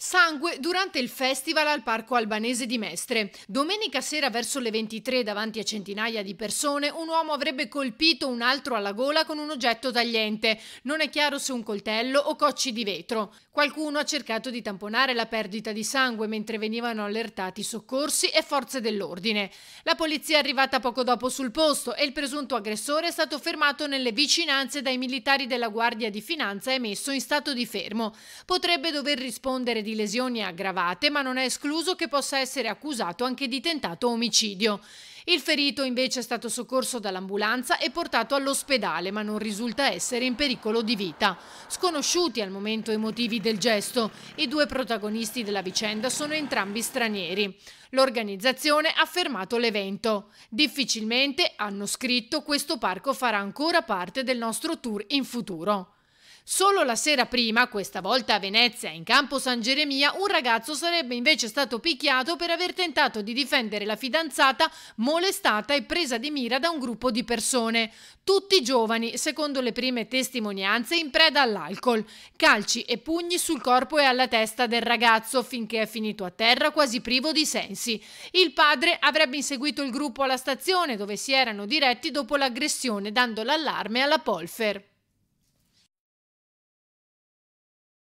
Sangue durante il festival al Parco Albanese di Mestre. Domenica sera verso le 23 davanti a centinaia di persone un uomo avrebbe colpito un altro alla gola con un oggetto tagliente. Non è chiaro se un coltello o cocci di vetro. Qualcuno ha cercato di tamponare la perdita di sangue mentre venivano allertati soccorsi e forze dell'ordine. La polizia è arrivata poco dopo sul posto e il presunto aggressore è stato fermato nelle vicinanze dai militari della Guardia di Finanza e messo in stato di fermo. Potrebbe dover rispondere di di lesioni aggravate, ma non è escluso che possa essere accusato anche di tentato omicidio. Il ferito invece è stato soccorso dall'ambulanza e portato all'ospedale, ma non risulta essere in pericolo di vita. Sconosciuti al momento i motivi del gesto, i due protagonisti della vicenda sono entrambi stranieri. L'organizzazione ha fermato l'evento. Difficilmente, hanno scritto, questo parco farà ancora parte del nostro tour in futuro. Solo la sera prima, questa volta a Venezia, in campo San Geremia, un ragazzo sarebbe invece stato picchiato per aver tentato di difendere la fidanzata molestata e presa di mira da un gruppo di persone. Tutti giovani, secondo le prime testimonianze, in preda all'alcol. Calci e pugni sul corpo e alla testa del ragazzo finché è finito a terra quasi privo di sensi. Il padre avrebbe inseguito il gruppo alla stazione dove si erano diretti dopo l'aggressione dando l'allarme alla Polfer.